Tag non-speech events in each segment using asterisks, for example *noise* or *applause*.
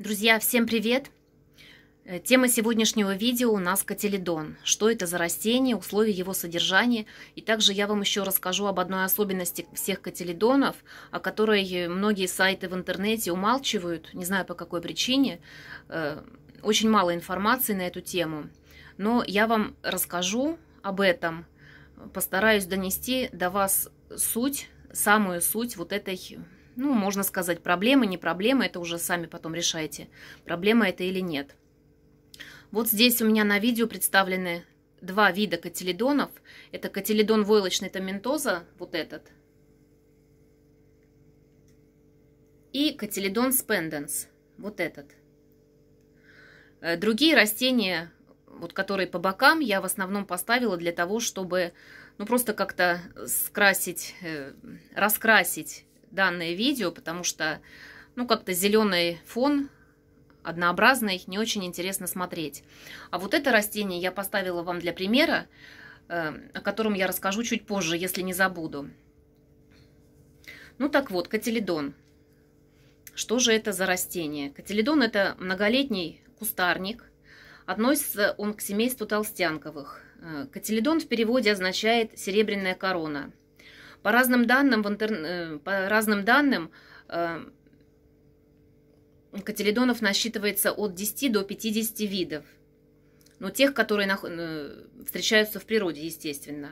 Друзья, всем привет! Э, тема сегодняшнего видео у нас кателедон. Что это за растение, условия его содержания. И также я вам еще расскажу об одной особенности всех кателедонов, о которой многие сайты в интернете умалчивают, не знаю по какой причине. Э, очень мало информации на эту тему. Но я вам расскажу об этом, постараюсь донести до вас суть, самую суть вот этой ну, можно сказать, проблемы, не проблемы, это уже сами потом решайте. проблема это или нет. Вот здесь у меня на видео представлены два вида котеледонов. Это котеледон войлочный томентоза, вот этот, и котеледон спенденс, вот этот. Э, другие растения, вот которые по бокам, я в основном поставила для того, чтобы ну, просто как-то скрасить, э, раскрасить данное видео, потому что, ну, как-то зеленый фон однообразный, не очень интересно смотреть. А вот это растение я поставила вам для примера, э, о котором я расскажу чуть позже, если не забуду. Ну так вот, кателедон. Что же это за растение? Кателедон – это многолетний кустарник. Относится он к семейству толстянковых. Э, кателедон в переводе означает «серебряная корона». По разным данным, в интер... Э, по разным данным э, кателедонов насчитывается от 10 до 50 видов. Но ну, тех, которые нах... Э, встречаются в природе, естественно.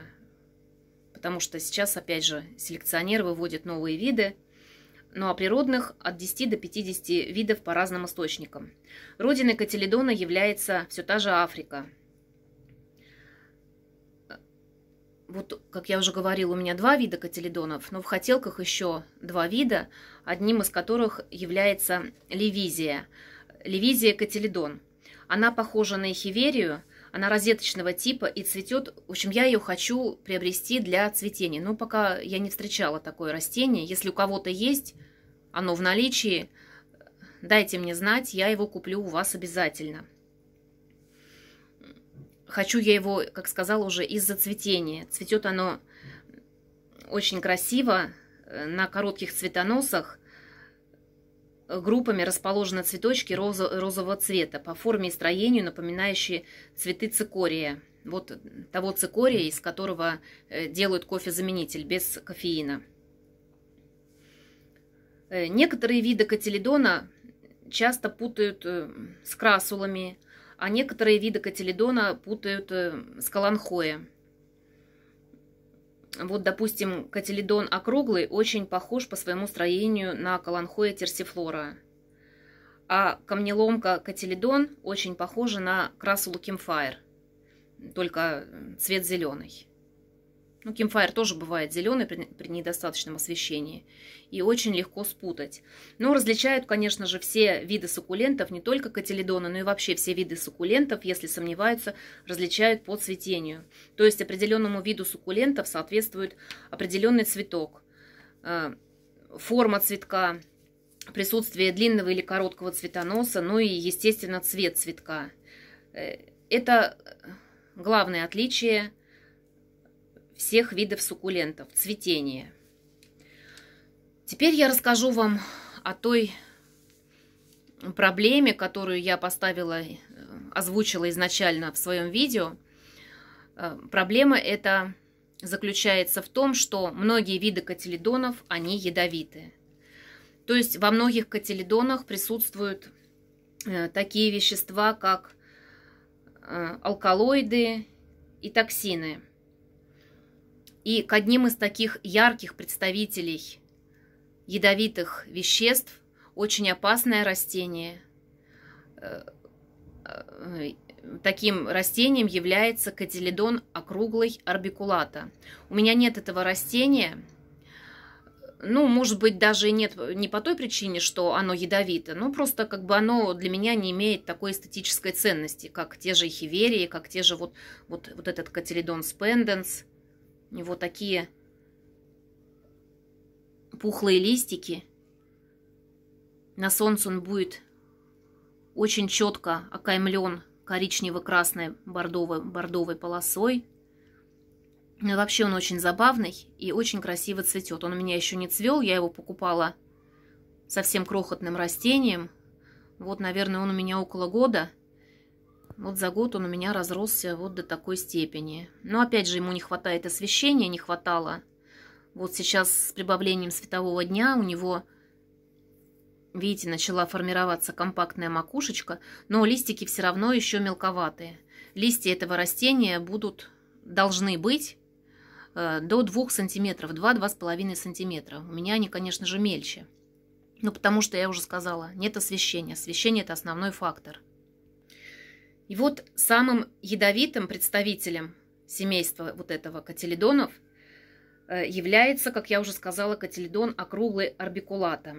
Потому что сейчас, опять же, селекционеры выводят новые виды. Ну а природных от 10 до 50 видов по разным источникам. Родиной кателедона является все та же Африка – Вот, как я уже говорила, у меня два вида котеледонов, но в хотелках еще два вида, одним из которых является левизия. Левизия котеледон. Она похожа на эхиверию, она розеточного типа и цветет. В общем, я ее хочу приобрести для цветения. Но пока я не встречала такое растение. Если у кого-то есть, оно в наличии, дайте мне знать, я его куплю у вас обязательно. Хочу я его, как сказала уже, из-за цветения. Цветет оно очень красиво, э, на коротких цветоносах. Группами расположены цветочки розо розового цвета, по форме и строению напоминающие цветы цикория. Вот того цикория, из которого э, делают кофе-заменитель без кофеина. Э, некоторые виды котеледона часто путают с красулами, а некоторые виды кателедона путают э, с каланхоя. Вот, допустим, кателедон округлый очень похож по своему строению на каланхоя терсифлора, а камнеломка кателедон очень похожа на красулу кимфайр, только э, цвет зеленый. Ну, кемфайр тоже бывает зеленый при, при недостаточном освещении и очень легко спутать. Но ну, различают, конечно же, все виды суккулентов, не только кателедона, но и вообще все виды суккулентов, если сомневаются, различают по цветению. То есть определенному виду суккулентов соответствует определенный цветок, э, форма цветка, присутствие длинного или короткого цветоноса, ну и, естественно, цвет цветка. Э, это главное отличие – всех видов суккулентов, цветение Теперь я расскажу вам о той проблеме, которую я поставила, э, озвучила изначально в своем видео. Э, проблема эта заключается в том, что многие виды котеледонов, они ядовитые То есть во многих котеледонах присутствуют э, такие вещества, как алкалоиды и токсины – и к одним из таких ярких представителей ядовитых веществ очень опасное растение. Э, э, таким растением является катилидон округлый арбикулата. У меня нет этого растения. Ну, может быть, даже нет не по той причине, что оно ядовито, но просто как бы оно для меня не имеет такой эстетической ценности, как те же хиверии, как те же вот, вот, вот этот катилидон спенденс – у него такие пухлые листики. На солнце он будет очень четко окаймлен коричнево-красной бордовой, бордовой полосой. Ну и вообще он очень забавный и очень красиво цветет. Он у меня еще не цвел, я его покупала совсем крохотным растением. Вот, наверное, он у меня около года – вот за год он у меня разросся вот до такой степени. Но опять же, ему не хватает освещения, не хватало. Вот сейчас с прибавлением светового дня у него, видите, начала формироваться компактная макушечка, но листики все равно еще мелковатые. Листья этого растения будут, должны быть э, до 2 сантиметров, 2-2,5 сантиметра. У меня они, конечно же, мельче. Ну, потому что, я уже сказала, нет освещения. Освещение – это основной фактор – и вот самым ядовитым представителем семейства вот этого котеледонов э, является, как я уже сказала, котеледон округлый арбикулата.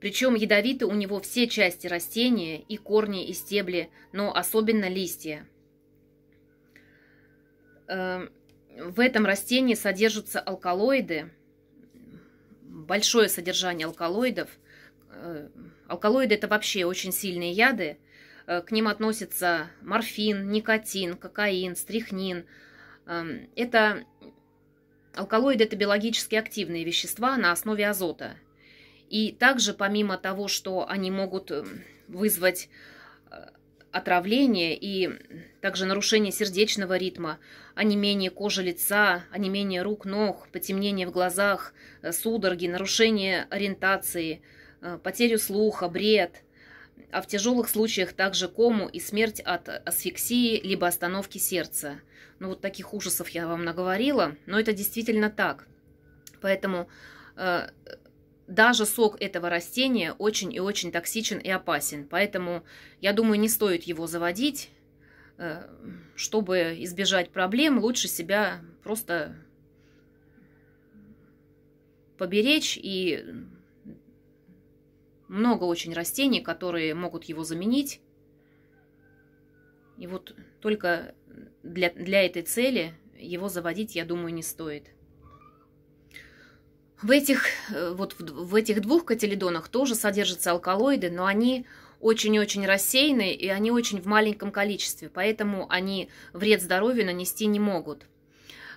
Причем ядовиты у него все части растения, и корни, и стебли, но особенно листья. Э, в этом растении содержатся алкалоиды, большое содержание алкалоидов. Э, алкалоиды – это вообще очень сильные яды, Э, к ним относятся морфин, никотин, кокаин, стрихнин. Эм, это алкалоиды – это биологически активные вещества на основе азота. И также, помимо того, что они могут эм, вызвать э, отравление и также нарушение сердечного ритма, онемение кожи лица, онемение рук, ног, потемнение в глазах, э, судороги, нарушение ориентации, потерю слуха, бред, а в тяжелых случаях также кому и смерть от асфиксии либо остановки сердца. Ну вот таких ужасов я вам наговорила, но это действительно так. Поэтому э, даже сок этого растения очень и очень токсичен и опасен. Поэтому я думаю, не стоит его заводить. Э, чтобы избежать проблем, лучше себя просто поберечь и много очень растений, которые могут его заменить. И вот только для, для этой цели его заводить, я думаю, не стоит. В этих, э, вот в, в этих двух кателедонах тоже содержатся алкалоиды, но они очень-очень рассеянные, и они очень в маленьком количестве, поэтому они вред здоровью нанести не могут.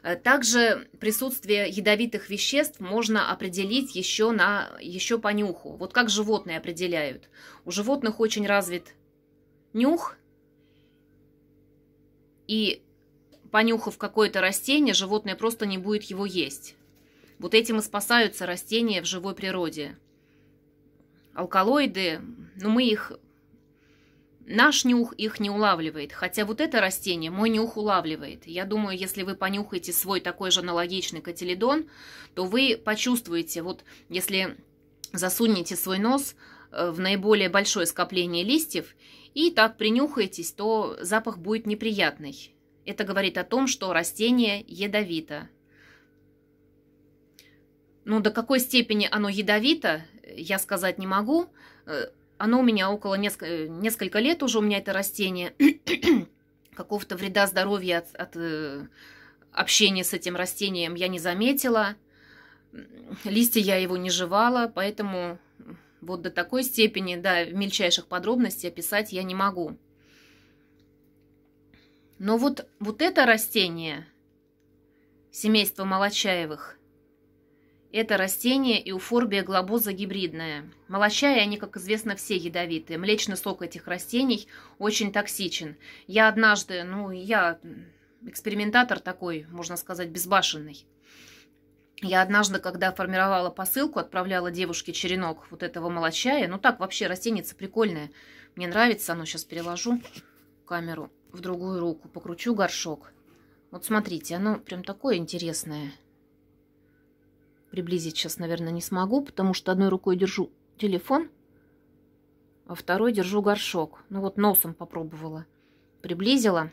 Э, также присутствие ядовитых веществ можно определить еще, на, еще по нюху. Вот как животные определяют. У животных очень развит нюх, и понюхав какое-то растение, животное просто не будет его есть. Вот этим и спасаются растения в живой природе. Алкалоиды, ну мы их Наш нюх их не улавливает, хотя вот это растение мой нюх улавливает. Я думаю, если вы понюхаете свой такой же аналогичный катилидон, то вы почувствуете, вот если засунете свой нос э, в наиболее большое скопление листьев и так принюхаетесь, то запах будет неприятный. Это говорит о том, что растение ядовито. Ну, до какой степени оно ядовито, я сказать не могу. Э, оно у меня около несколько, э, несколько лет уже у меня это растение. *clears throat* Какого-то вреда здоровья от, от э, общения с этим растением я не заметила. Листья я его не жевала, поэтому вот до такой степени, да, в мельчайших подробностей описать я не могу. Но вот, вот это растение, семейство Молочаевых, это растение и уфорбия глобоза гибридная. Молочая они, как известно, все ядовитые. Млечный сок этих растений очень токсичен. Я однажды, ну, я экспериментатор такой, можно сказать, безбашенный. Я однажды, когда формировала посылку, отправляла девушке черенок вот этого молочая. Ну так, вообще, растение прикольное. Мне нравится оно. Ну, Сейчас переложу камеру в другую руку, покручу горшок. Вот смотрите, оно прям такое интересное. Приблизить сейчас, наверное, не смогу, потому что одной рукой держу телефон, а второй держу горшок. Ну вот носом попробовала. Приблизила.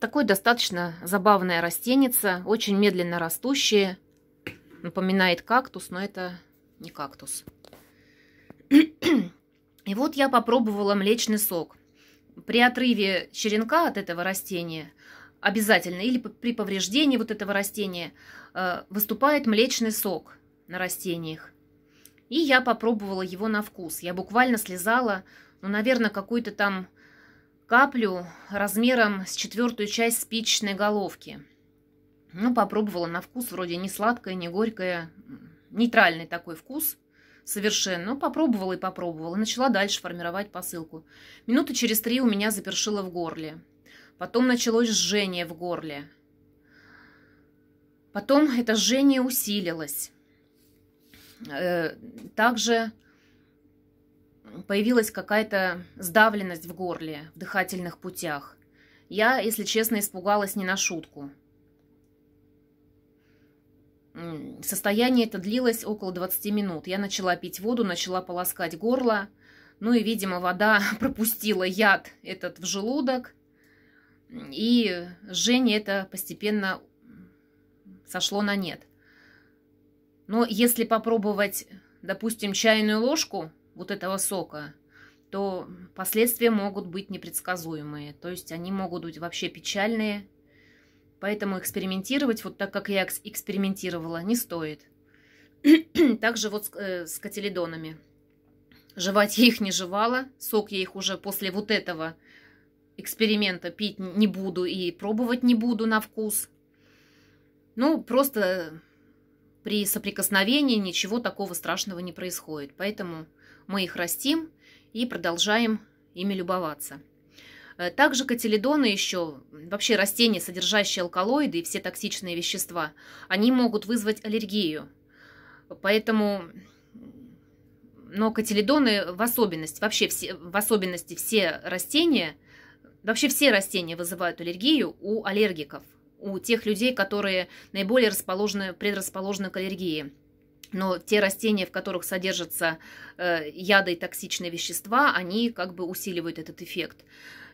Такое достаточно забавное растеница, очень медленно растущее. Напоминает кактус, но это не кактус. И вот я попробовала млечный сок. При отрыве черенка от этого растения обязательно, или при повреждении вот этого растения э, выступает млечный сок на растениях. И я попробовала его на вкус. Я буквально слезала, ну, наверное, какую-то там каплю размером с четвертую часть спичечной головки. Ну, попробовала на вкус, вроде не сладкое, не горькое, нейтральный такой вкус совершенно. Ну, попробовала и попробовала. Начала дальше формировать посылку. Минуты через три у меня запершило в горле. Потом началось жжение в горле. Потом это жжение усилилось. Э, также появилась какая-то сдавленность в горле, в дыхательных путях. Я, если честно, испугалась не на шутку. Состояние это длилось около 20 минут. Я начала пить воду, начала полоскать горло. Ну и, видимо, вода *laughs* пропустила яд этот в желудок. И Жене это постепенно сошло на нет. Но если попробовать, допустим, чайную ложку вот этого сока, то последствия могут быть непредсказуемые. То есть они могут быть вообще печальные. Поэтому экспериментировать, вот так как я экспериментировала, не стоит. *clears throat* Также вот с, э, с котеледонами. Жевать я их не жевала. Сок я их уже после вот этого эксперимента пить не буду и пробовать не буду на вкус. Ну, просто при соприкосновении ничего такого страшного не происходит. Поэтому мы их растим и продолжаем ими любоваться. Э, также катилидоны еще, вообще растения, содержащие алкалоиды и все токсичные вещества, они могут вызвать аллергию. Поэтому, но катилидоны в особенности, вообще все, в особенности все растения – вообще все растения вызывают аллергию у аллергиков, у тех людей, которые наиболее расположены, предрасположены к аллергии. Но те растения, в которых содержатся э, яды и токсичные вещества, они как бы усиливают этот эффект.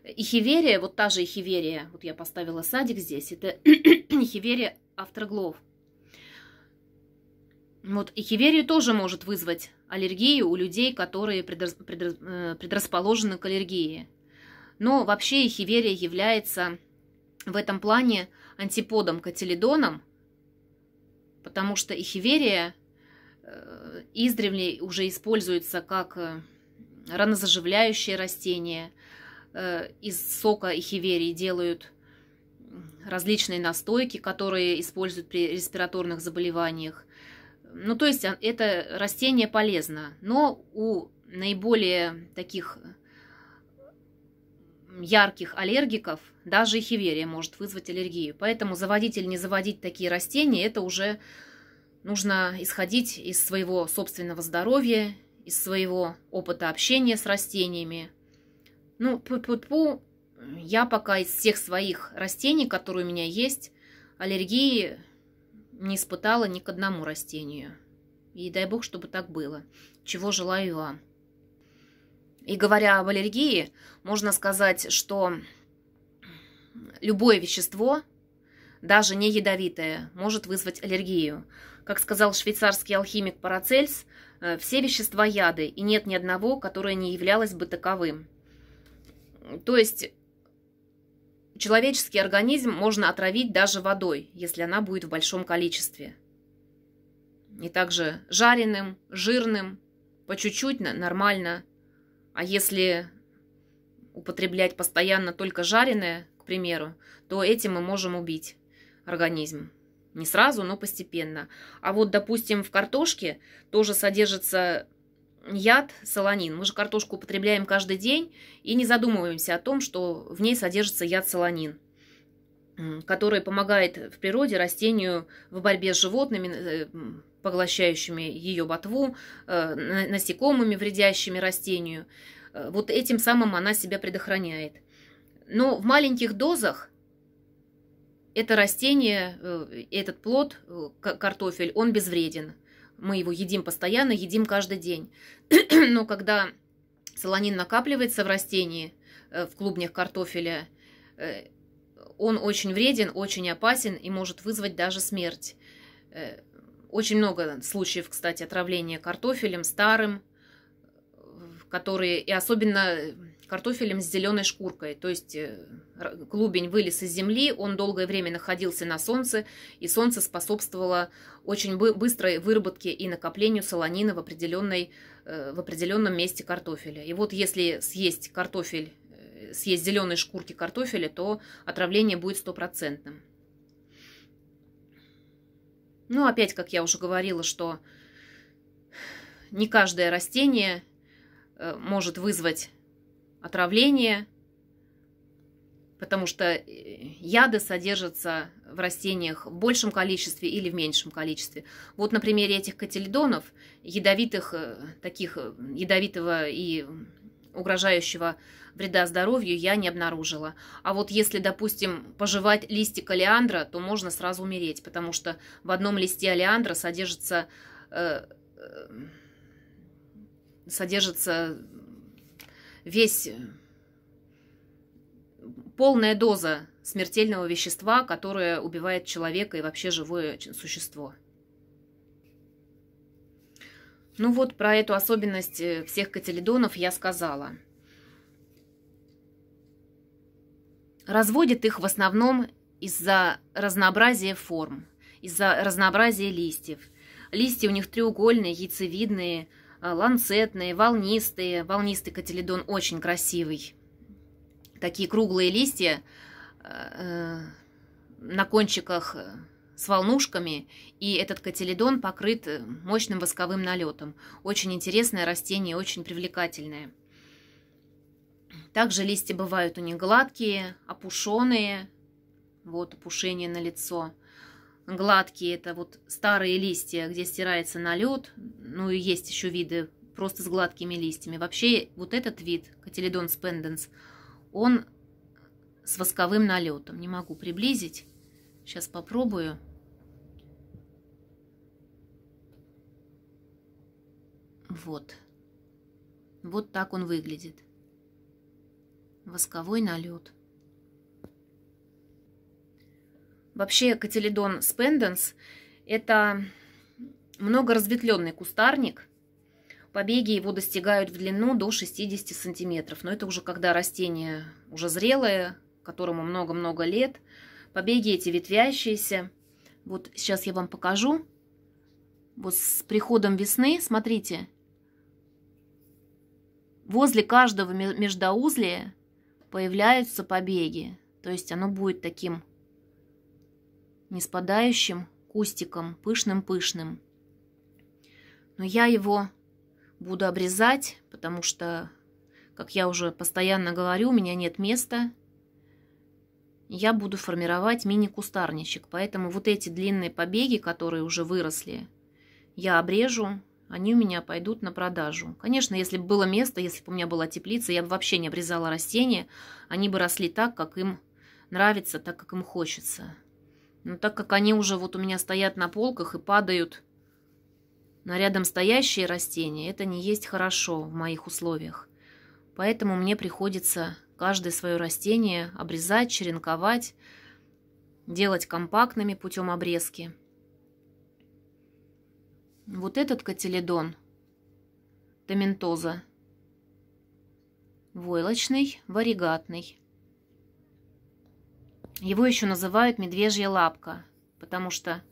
Ихиверия, вот та же ихиверия, вот я поставила садик здесь, это ихиверия *coughs* автроглов. Вот ихиверия тоже может вызвать аллергию у людей, которые э, предрасположены к аллергии. Но вообще Эхиверия является в этом плане антиподом Кателедоном, потому что Эхиверия э, издревле уже используется как э, ранозаживляющее растение. Э, из сока эхиверии делают различные настойки, которые используют при респираторных заболеваниях. Ну, то есть а, это растение полезно, но у наиболее таких ярких аллергиков даже и хиверия может вызвать аллергию. Поэтому заводить или не заводить такие растения, это уже нужно исходить из своего собственного здоровья, из своего опыта общения с растениями. Ну, пу -пу -пу, я пока из всех своих растений, которые у меня есть, аллергии не испытала ни к одному растению. И дай бог, чтобы так было. Чего желаю вам. И говоря об аллергии, можно сказать, что любое вещество, даже не ядовитое, может вызвать аллергию. Как сказал швейцарский алхимик Парацельс, э, все вещества яды, и нет ни одного, которое не являлось бы таковым. То есть человеческий организм можно отравить даже водой, если она будет в большом количестве. И также жареным, жирным, по чуть-чуть нормально – а если употреблять постоянно только жареное, к примеру, то этим мы можем убить организм. Не сразу, но постепенно. А вот, допустим, в картошке тоже содержится яд солонин. Мы же картошку употребляем каждый день и не задумываемся о том, что в ней содержится яд солонин который помогает в природе растению в борьбе с животными, э, поглощающими ее ботву, э, насекомыми, вредящими растению. Э, вот этим самым она себя предохраняет. Но в маленьких дозах это растение, этот плод, картофель, он безвреден. Мы его едим постоянно, едим каждый день. *clears throat* Но когда солонин накапливается в растении, в клубнях картофеля, он очень вреден, очень опасен и может вызвать даже смерть. Э, очень много случаев, кстати, отравления картофелем старым, э, которые, и особенно картофелем с зеленой шкуркой. То есть клубень э, вылез из земли, он долгое время находился на солнце, и солнце способствовало очень быстрой выработке и накоплению солонина в, определенной, в определенном месте картофеля. И вот если съесть картофель съесть зеленой шкурки картофеля, то отравление будет стопроцентным. Ну, опять, как я уже говорила, что не каждое растение э, может вызвать отравление, потому что э, яды содержатся в растениях в большем количестве или в меньшем количестве. Вот на примере этих котеледонов, ядовитых, э, таких ядовитого и угрожающего вреда здоровью я не обнаружила. А вот если, допустим, пожевать листик олеандра, то можно сразу умереть, потому что в одном листе олеандра содержится, э, э, содержится весь э, полная доза смертельного вещества, которое убивает человека и вообще живое существо. Ну вот про эту особенность э, всех котеледонов я сказала. Разводят их в основном из-за разнообразия форм, из-за разнообразия листьев. Листья у них треугольные, яйцевидные, э, ланцетные, волнистые. Волнистый котеледон очень красивый. Такие круглые листья э, на кончиках с волнушками, и этот кателедон покрыт э, мощным восковым налетом. Очень интересное растение, очень привлекательное. Также листья бывают у них гладкие, опушенные, вот опушение на лицо. Гладкие это вот старые листья, где стирается налет, ну и есть еще виды просто с гладкими листьями. Вообще вот этот вид, кателедон спенденс, он с восковым налетом. Не могу приблизить. Сейчас попробую. Вот. Вот так он выглядит. Восковой налет. Вообще, кателедон спенденс – это многоразветвленный кустарник. Побеги его достигают в длину до 60 сантиметров. Но это уже когда растение уже зрелое, которому много-много лет – побеги эти ветвящиеся. Вот сейчас я вам покажу. Вот с приходом весны, смотрите, возле каждого междоузлия появляются побеги. То есть оно будет таким неспадающим кустиком, пышным-пышным. Но я его буду обрезать, потому что, как я уже постоянно говорю, у меня нет места – я буду формировать мини-кустарничек. Поэтому вот эти длинные побеги, которые уже выросли, я обрежу, они у меня пойдут на продажу. Конечно, если бы было место, если бы у меня была теплица, я бы вообще не обрезала растения. Они бы росли так, как им нравится, так, как им хочется. Но так как они уже вот у меня стоят на полках и падают на рядом стоящие растения, это не есть хорошо в моих условиях. Поэтому мне приходится каждое свое растение обрезать, черенковать, делать компактными путем обрезки. Вот этот котеледон, томентоза, войлочный, варигатный. Его еще называют медвежья лапка, потому что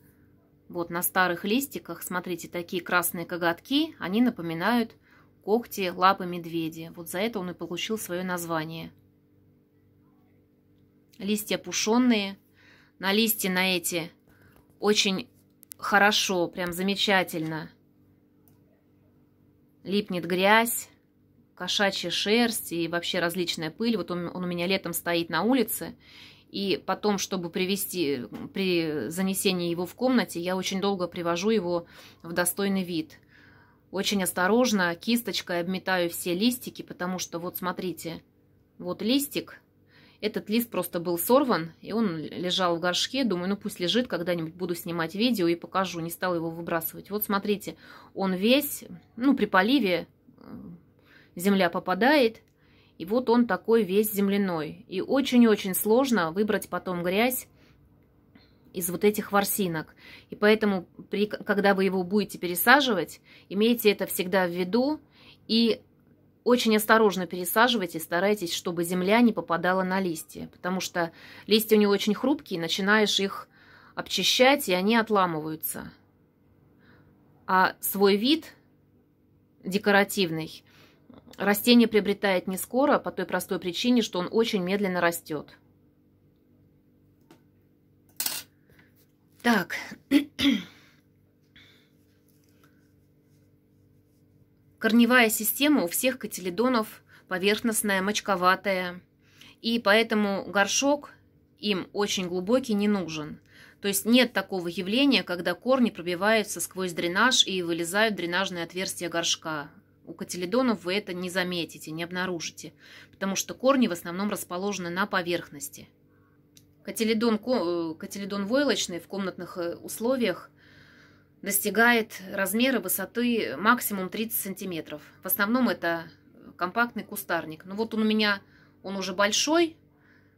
вот на старых листиках, смотрите, такие красные коготки, они напоминают когти лапы медведя. Вот за это он и получил свое название листья пушеные. На листья на эти очень хорошо, прям замечательно. Липнет грязь, кошачья шерсть и вообще различная пыль. Вот он, он у меня летом стоит на улице. И потом, чтобы привести, при занесении его в комнате, я очень долго привожу его в достойный вид. Очень осторожно кисточкой обметаю все листики, потому что вот смотрите, вот листик, этот лист просто был сорван, и он лежал в горшке. Думаю, ну пусть лежит, когда-нибудь буду снимать видео и покажу. Не стала его выбрасывать. Вот смотрите, он весь, ну при поливе э, земля попадает, и вот он такой весь земляной. И очень-очень сложно выбрать потом грязь из вот этих ворсинок. И поэтому, при, когда вы его будете пересаживать, имейте это всегда в виду и очень осторожно пересаживайте, старайтесь, чтобы земля не попадала на листья, потому что листья у него очень хрупкие, начинаешь их обчищать, и они отламываются. А свой вид декоративный растение приобретает не скоро по той простой причине, что он очень медленно растет. Так, Корневая система у всех котеледонов поверхностная, мочковатая, и поэтому горшок им очень глубокий не нужен. То есть нет такого явления, когда корни пробиваются сквозь дренаж и вылезают дренажные отверстия горшка. У котеледонов вы это не заметите, не обнаружите, потому что корни в основном расположены на поверхности. Котеледон, э, котеледон войлочный в комнатных э, условиях достигает размера высоты максимум 30 сантиметров. В основном это компактный кустарник. Ну вот он у меня, он уже большой,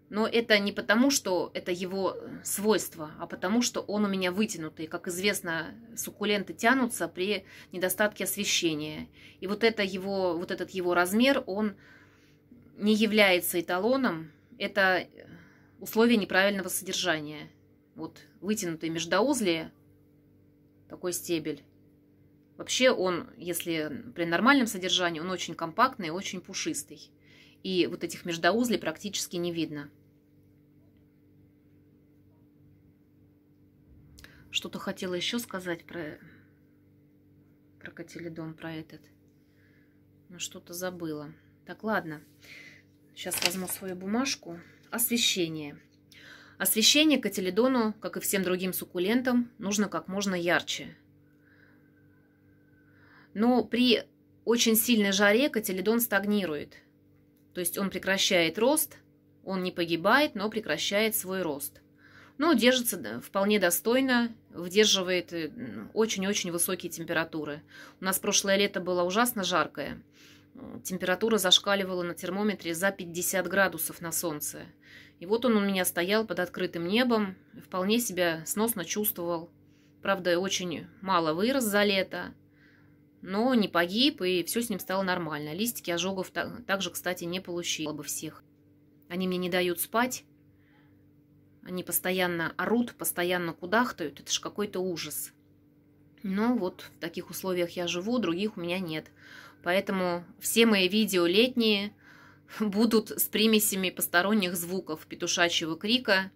но это не потому, что это его свойство, а потому, что он у меня вытянутый. Как известно, суккуленты тянутся при недостатке освещения. И вот, это его, вот этот его размер, он не является эталоном. Это условие неправильного содержания. Вот вытянутые междоузлия такой стебель. Вообще он, если при нормальном содержании, он очень компактный, очень пушистый. И вот этих междоузлей практически не видно. Что-то хотела еще сказать про, про котеледон, про этот. Но что-то забыла. Так, ладно. Сейчас возьму свою бумажку. Освещение. Освещение кателедону, как и всем другим суккулентам, нужно как можно ярче. Но при очень сильной жаре кателедон стагнирует. То есть он прекращает рост, он не погибает, но прекращает свой рост. Но держится вполне достойно, выдерживает э, очень-очень высокие температуры. У нас прошлое лето было ужасно жаркое. Э, температура зашкаливала на термометре за 50 градусов на солнце. И вот он у меня стоял под открытым небом, вполне себя сносно чувствовал. Правда, очень мало вырос за лето, но не погиб, и все с ним стало нормально. Листики ожогов также, кстати, не получила бы всех. Они мне не дают спать, они постоянно орут, постоянно кудахтают, это же какой-то ужас. Но вот в таких условиях я живу, других у меня нет. Поэтому все мои видео летние – будут с примесями посторонних звуков петушачьего крика,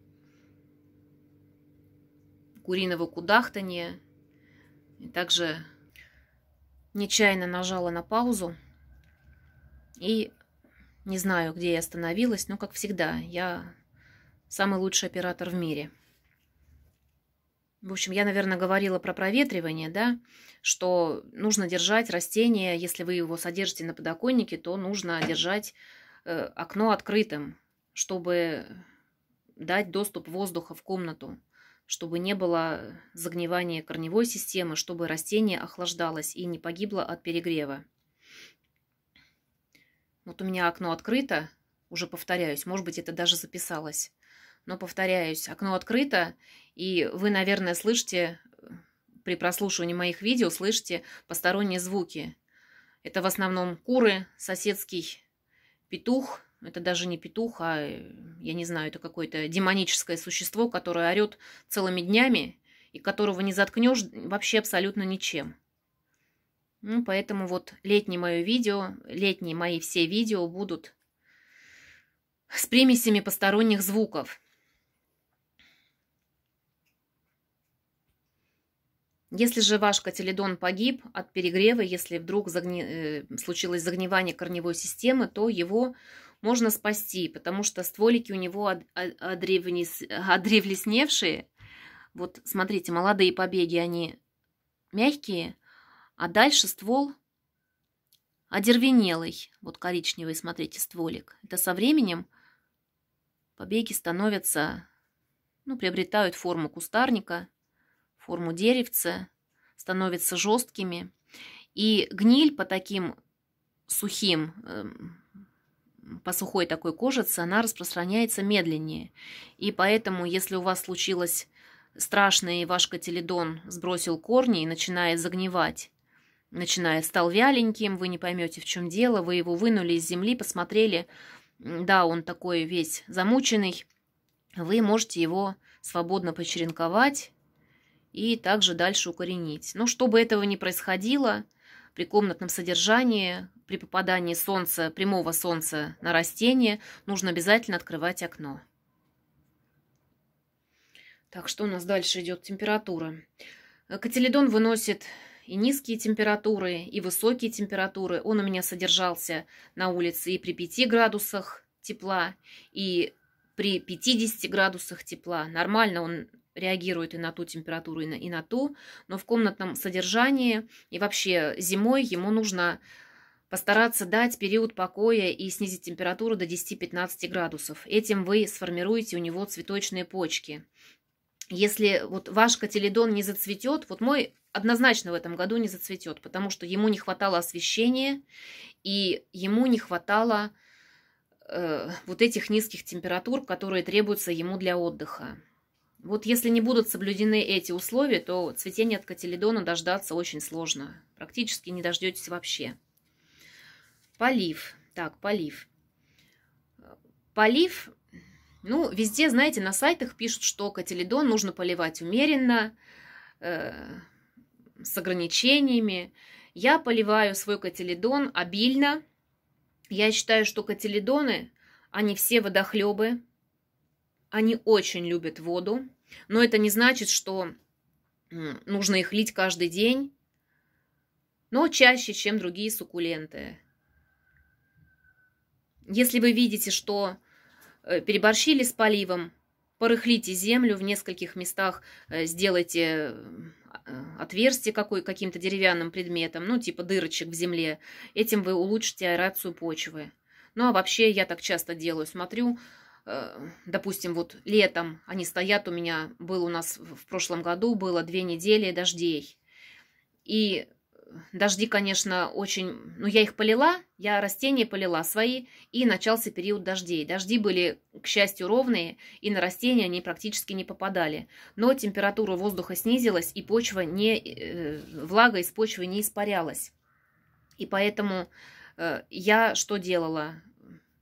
куриного кудахтания. И также нечаянно нажала на паузу и не знаю, где я остановилась, но, как всегда, я самый лучший оператор в мире. В общем, я, наверное, говорила про проветривание, да, что нужно держать растение, если вы его содержите на подоконнике, то нужно держать Э, окно открытым, чтобы дать доступ воздуха в комнату, чтобы не было загнивания корневой системы, чтобы растение охлаждалось и не погибло от перегрева. Вот у меня окно открыто, уже повторяюсь, может быть, это даже записалось. Но повторяюсь, окно открыто, и вы, наверное, слышите при прослушивании моих видео, слышите посторонние звуки. Это в основном куры, соседский петух, это даже не петух, а, э, я не знаю, это какое-то демоническое существо, которое орет целыми днями и которого не заткнешь вообще абсолютно ничем. Ну, поэтому вот летнее мое видео, летние мои все видео будут с примесями посторонних звуков – Если же ваш котеледон погиб от перегрева, если вдруг загни... Э, случилось загнивание корневой системы, то его можно спасти, потому что стволики у него одревнес... *laughs* одревлесневшие. Вот смотрите, молодые побеги, они мягкие, а дальше ствол одервенелый. Вот коричневый, смотрите, стволик. Это со временем побеги становятся, ну, приобретают форму кустарника – форму деревца, становятся жесткими. И гниль по таким сухим, эм, по сухой такой кожице, она распространяется медленнее. И поэтому, если у вас случилось страшное и ваш котеледон сбросил корни и начинает загнивать, начинает, стал вяленьким, вы не поймете, в чем дело, вы его вынули из земли, посмотрели, да, он такой весь замученный, вы можете его свободно почеренковать, и также дальше укоренить. Но чтобы этого не происходило, при комнатном содержании, при попадании солнца, прямого солнца на растение, нужно обязательно открывать окно. Так, что у нас дальше идет? Температура. Кателидон выносит и низкие температуры, и высокие температуры. Он у меня содержался на улице и при 5 градусах тепла, и при 50 градусах тепла. Нормально он реагирует и на ту температуру, и на, и на ту, но в комнатном содержании и вообще зимой ему нужно постараться дать период покоя и снизить температуру до 10-15 градусов. Этим вы сформируете у него цветочные почки. Если вот ваш котеледон не зацветет, вот мой однозначно в этом году не зацветет, потому что ему не хватало освещения и ему не хватало э, вот этих низких температур, которые требуются ему для отдыха. Вот если не будут соблюдены эти условия, то цветение от кателедона дождаться очень сложно. Практически не дождетесь вообще. Полив. Так, полив. Полив, ну, везде, знаете, на сайтах пишут, что кателедон нужно поливать умеренно, э, с ограничениями. Я поливаю свой кателедон обильно. Я считаю, что кателедоны, они все водохлебы, они очень любят воду, но это не значит, что нужно их лить каждый день, но чаще, чем другие суккуленты. Если вы видите, что э, переборщили с поливом, порыхлите землю в нескольких местах, э, сделайте э, отверстие какой, каким-то деревянным предметом, ну, типа дырочек в земле. Этим вы улучшите аэрацию почвы. Ну, а вообще я так часто делаю, смотрю, Э, допустим, вот летом они стоят у меня, был у нас в прошлом году, было две недели дождей. И дожди, конечно, очень... Ну, я их полила, я растения полила свои, и начался период дождей. Дожди были, к счастью, ровные, и на растения они практически не попадали. Но температура воздуха снизилась, и почва не... Э, влага из почвы не испарялась. И поэтому э, я что делала?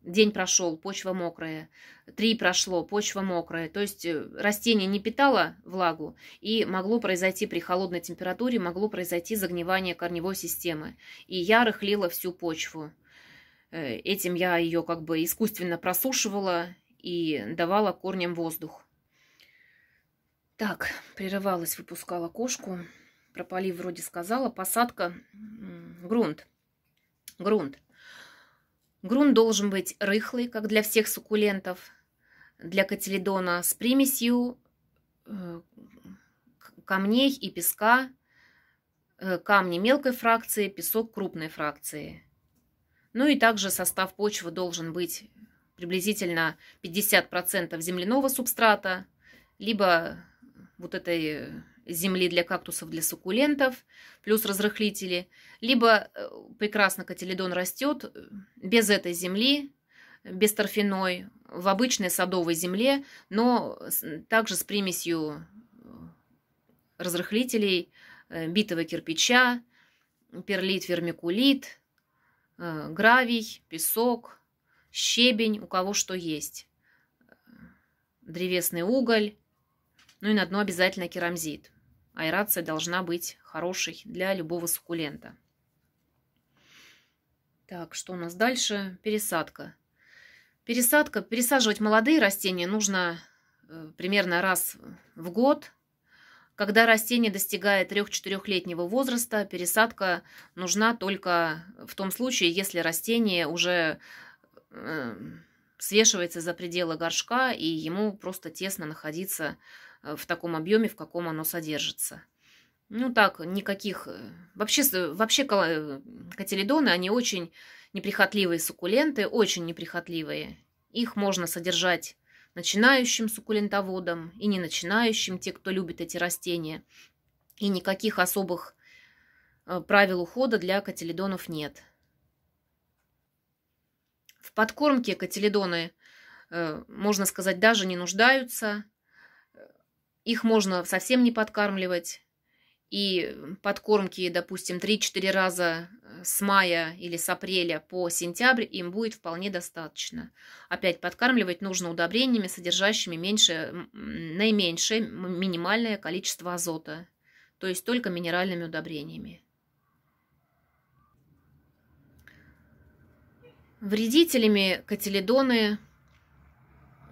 день прошел, почва мокрая, три прошло, почва мокрая. То есть э, растение не питало влагу, и могло произойти при холодной температуре, могло произойти загнивание корневой системы. И я рыхлила всю почву. Э, этим я ее как бы искусственно просушивала и давала корням воздух. Так, прерывалась, выпускала кошку. Про вроде сказала. Посадка, грунт. Грунт. Грунт должен быть рыхлый, как для всех суккулентов, для котеледона, с примесью э, камней и песка, э, камни мелкой фракции, песок крупной фракции. Ну и также состав почвы должен быть приблизительно 50% земляного субстрата, либо вот этой земли для кактусов, для суккулентов, плюс разрыхлители, либо э, прекрасно кателедон растет э, без этой земли, без торфяной, в обычной садовой земле, но также с примесью э, разрыхлителей, битого кирпича, перлит, вермикулит, гравий, песок, щебень, у кого что есть, древесный уголь, ну и на дно обязательно керамзит. Аэрация должна быть хорошей для любого суккулента. Так, что у нас дальше? Пересадка. Пересадка. Пересаживать молодые растения нужно э, примерно раз в год. Когда растение достигает 3-4-летнего возраста, пересадка нужна только в том случае, если растение уже э, свешивается за пределы горшка, и ему просто тесно находиться Э, в таком объеме, в каком оно содержится. Ну так, никаких... Э, вообще, вообще кателедоны, э, они очень неприхотливые суккуленты, очень неприхотливые. Их можно содержать начинающим суккулентоводам и не начинающим, те, кто любит эти растения. И никаких особых правил ухода для кателедонов нет. В подкормке кателедоны, можно сказать, даже не нуждаются – их можно совсем не подкармливать. И подкормки, допустим, 3-4 раза э, с мая или с апреля по сентябрь им будет вполне достаточно. Опять подкармливать нужно удобрениями, содержащими меньше, наименьшее минимальное количество азота, то есть только минеральными удобрениями. Вредителями катилидоны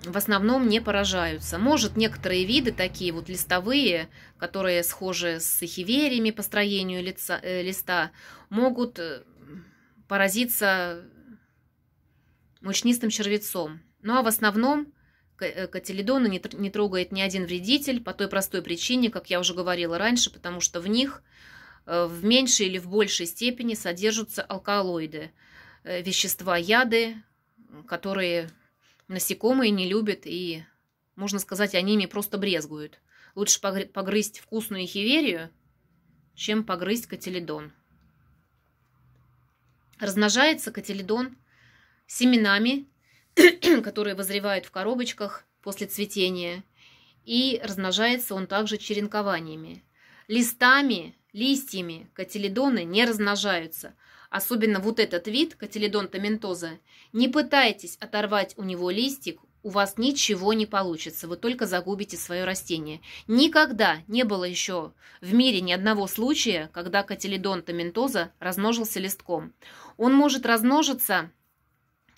в основном не поражаются. Может, некоторые виды, такие вот листовые, которые схожи с эхивериями по строению лица, э, листа, могут э, поразиться мучнистым червецом. Ну а в основном э, кателидоны не трогает ни один вредитель по той простой причине, как я уже говорила раньше, потому что в них э, в меньшей или в большей степени содержатся алкалоиды, вещества-яды, которые Насекомые не любят и, можно сказать, они ими просто брезгуют. Лучше погрызть вкусную хиверию, чем погрызть котеледон. Размножается котеледон семенами, *coughs* которые вызревают в коробочках после цветения, и размножается он также черенкованиями. Листами, листьями котеледоны не размножаются, особенно вот этот вид кателедонта ментоза, не пытайтесь оторвать у него листик, у вас ничего не получится, вы только загубите свое растение. Никогда не было еще в мире ни одного случая, когда кателедон ментоза размножился листком. Он может размножиться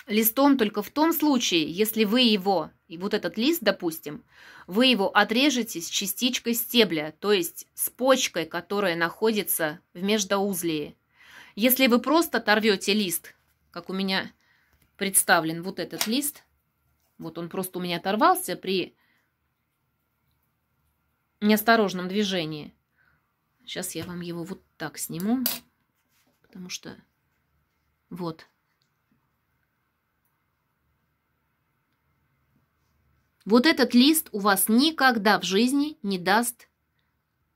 листом только в том случае, если вы его, и вот этот лист, допустим, вы его отрежете с частичкой стебля, то есть с почкой, которая находится в междоузлии. Если вы просто оторвете лист, как у меня представлен вот этот лист, вот он просто у меня оторвался при неосторожном движении. Сейчас я вам его вот так сниму, потому что вот. Вот этот лист у вас никогда в жизни не даст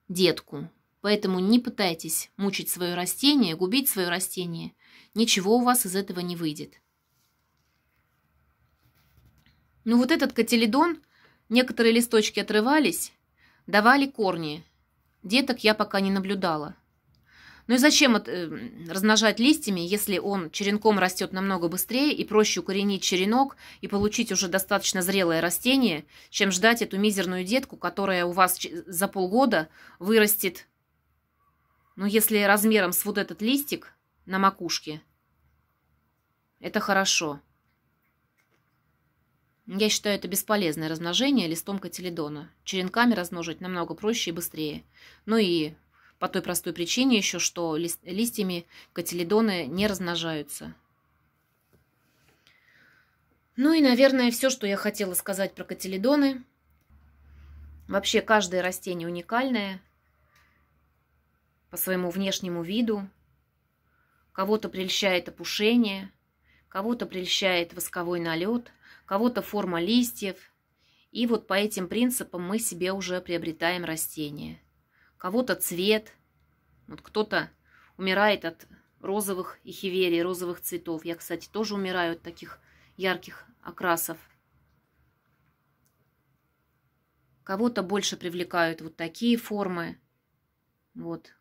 детку. Поэтому не пытайтесь мучить свое растение, губить свое растение. Ничего у вас из этого не выйдет. Ну вот этот котеледон, некоторые листочки отрывались, давали корни. Деток я пока не наблюдала. Ну и зачем от, эм, размножать листьями, если он черенком растет намного быстрее и проще укоренить черенок и получить уже достаточно зрелое растение, чем ждать эту мизерную детку, которая у вас за полгода вырастет но если размером с вот этот листик на макушке, это хорошо. Я считаю это бесполезное размножение листом кателедона. Черенками размножить намного проще и быстрее. Ну и по той простой причине еще, что листьями кателедоны не размножаются. Ну и, наверное, все, что я хотела сказать про кателедоны. Вообще, каждое растение уникальное, по своему внешнему виду. Кого-то прельщает опушение, кого-то прельщает восковой налет, кого-то форма листьев. И вот по этим принципам мы себе уже приобретаем растения. Кого-то цвет, вот кто-то умирает от розовых и хиверий, розовых цветов. Я, кстати, тоже умираю от таких ярких окрасов. Кого-то больше привлекают вот такие формы. Вот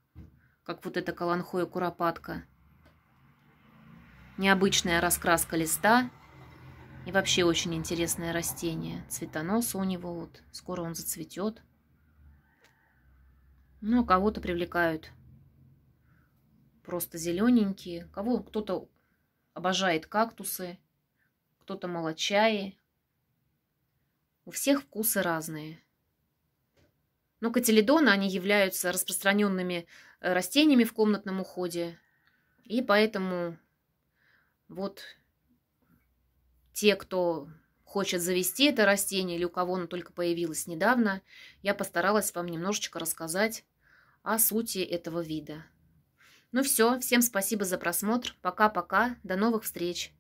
как вот эта каланхоя-куропатка. Необычная раскраска листа и вообще очень интересное растение. Цветоноса у него вот, скоро он зацветет. Но ну, а кого-то привлекают просто зелененькие. Кого кто-то обожает кактусы, кто-то молочаи. У всех вкусы разные. Но котеледоны, они являются распространенными Э, растениями в комнатном уходе. И поэтому вот те, кто хочет завести это растение или у кого оно только появилось недавно, я постаралась вам немножечко рассказать о сути этого вида. Ну все, всем спасибо за просмотр. Пока-пока, до новых встреч!